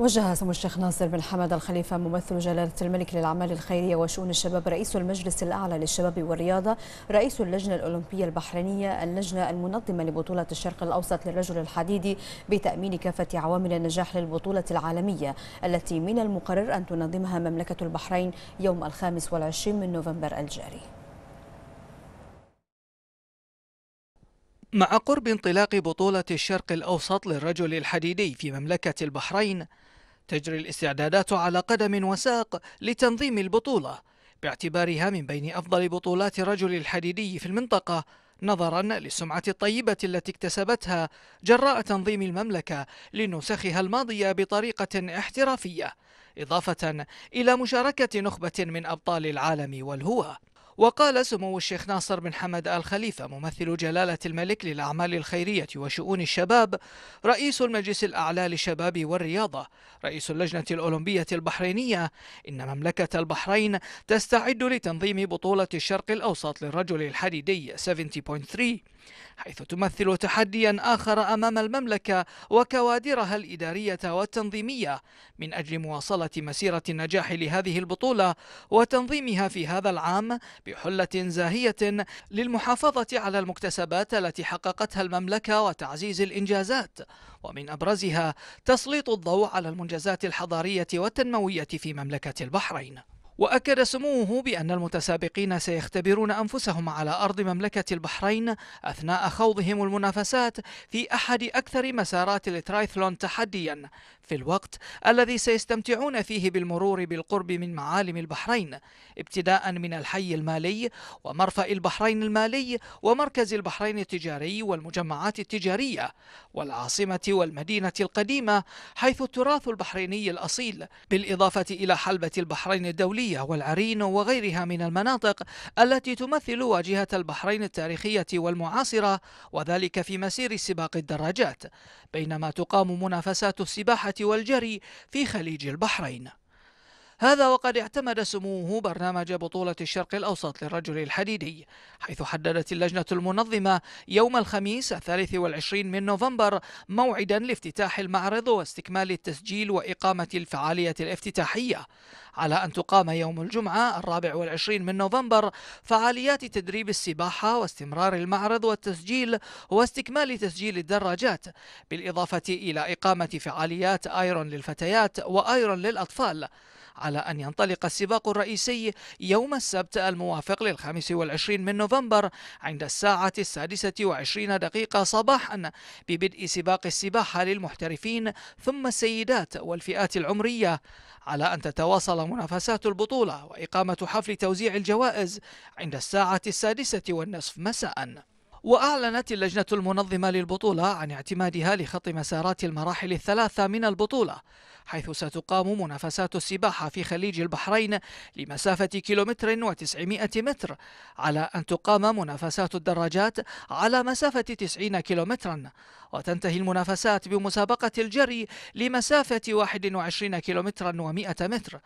وجه سمو الشيخ ناصر بن حمد الخليفة ممثل جلالة الملك للأعمال الخيرية وشؤون الشباب رئيس المجلس الأعلى للشباب والرياضة رئيس اللجنة الأولمبية البحرينية اللجنة المنظمة لبطولة الشرق الأوسط للرجل الحديدي بتأمين كافة عوامل النجاح للبطولة العالمية التي من المقرر أن تنظمها مملكة البحرين يوم الخامس والعشرين من نوفمبر الجاري مع قرب انطلاق بطولة الشرق الأوسط للرجل الحديدي في مملكة البحرين تجري الاستعدادات على قدم وساق لتنظيم البطولة باعتبارها من بين أفضل بطولات رجل الحديدي في المنطقة نظرا للسمعة الطيبة التي اكتسبتها جراء تنظيم المملكة لنسخها الماضية بطريقة احترافية إضافة إلى مشاركة نخبة من أبطال العالم والهوى وقال سمو الشيخ ناصر بن حمد آل خليفة ممثل جلالة الملك للأعمال الخيرية وشؤون الشباب رئيس المجلس الأعلى للشباب والرياضة رئيس اللجنة الأولمبية البحرينية إن مملكة البحرين تستعد لتنظيم بطولة الشرق الأوسط للرجل الحديدي 70.3 حيث تمثل تحديا آخر أمام المملكة وكوادرها الإدارية والتنظيمية من أجل مواصلة مسيرة النجاح لهذه البطولة وتنظيمها في هذا العام بحلة زاهية للمحافظة على المكتسبات التي حققتها المملكة وتعزيز الإنجازات ومن أبرزها تسليط الضوء على المنجزات الحضارية والتنموية في مملكة البحرين وأكد سموه بأن المتسابقين سيختبرون أنفسهم على أرض مملكة البحرين أثناء خوضهم المنافسات في أحد أكثر مسارات الترايثلون تحديا في الوقت الذي سيستمتعون فيه بالمرور بالقرب من معالم البحرين ابتداء من الحي المالي ومرفأ البحرين المالي ومركز البحرين التجاري والمجمعات التجارية والعاصمة والمدينة القديمة حيث التراث البحريني الأصيل بالإضافة إلى حلبة البحرين الدولية الغربية والعرين وغيرها من المناطق التي تمثل واجهة البحرين التاريخية والمعاصرة وذلك في مسير سباق الدراجات بينما تقام منافسات السباحة والجري في خليج البحرين هذا وقد اعتمد سموه برنامج بطولة الشرق الأوسط للرجل الحديدي حيث حددت اللجنة المنظمة يوم الخميس الثالث والعشرين من نوفمبر موعدا لافتتاح المعرض واستكمال التسجيل وإقامة الفعالية الافتتاحية على أن تقام يوم الجمعة الرابع والعشرين من نوفمبر فعاليات تدريب السباحة واستمرار المعرض والتسجيل واستكمال تسجيل الدراجات بالإضافة إلى إقامة فعاليات آيرون للفتيات وآيرون للأطفال على أن ينطلق السباق الرئيسي يوم السبت الموافق للخامس والعشرين من نوفمبر عند الساعة السادسة وعشرين دقيقة صباحا ببدء سباق السباحة للمحترفين ثم السيدات والفئات العمرية على أن تتواصل منافسات البطولة وإقامة حفل توزيع الجوائز عند الساعة السادسة والنصف مساءً وأعلنت اللجنة المنظمة للبطولة عن اعتمادها لخط مسارات المراحل الثلاثة من البطولة حيث ستقام منافسات السباحة في خليج البحرين لمسافة كيلومتر وتسعمائة متر على أن تقام منافسات الدراجات على مسافة تسعين كيلومترا وتنتهي المنافسات بمسابقة الجري لمسافة واحد وعشرين كيلومترا ومائة متر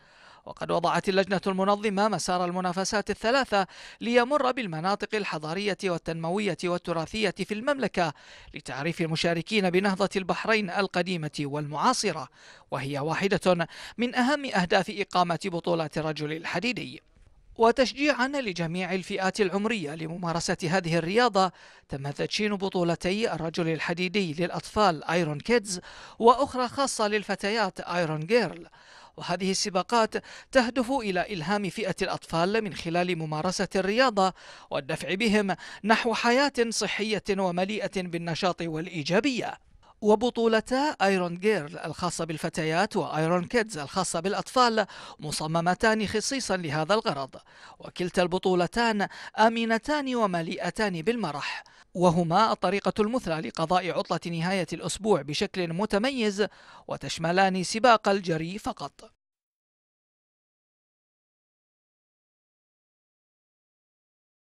وقد وضعت اللجنة المنظمة مسار المنافسات الثلاثة ليمر بالمناطق الحضارية والتنموية والتراثية في المملكة لتعريف المشاركين بنهضة البحرين القديمة والمعاصرة وهي واحدة من أهم أهداف إقامة بطولة الرجل الحديدي وتشجيعا لجميع الفئات العمرية لممارسة هذه الرياضة تم تدشين بطولتي الرجل الحديدي للأطفال ايرون كيدز وأخرى خاصة للفتيات ايرون جيرل وهذه السباقات تهدف إلى إلهام فئة الأطفال من خلال ممارسة الرياضة والدفع بهم نحو حياة صحية ومليئة بالنشاط والإيجابية وبطولتا ايرون جيرل الخاصة بالفتيات وايرون كيدز الخاصة بالأطفال مصممتان خصيصا لهذا الغرض وكلتا البطولتان آمنتان ومليئتان بالمرح وهما الطريقة المثلى لقضاء عطلة نهاية الأسبوع بشكل متميز وتشملان سباق الجري فقط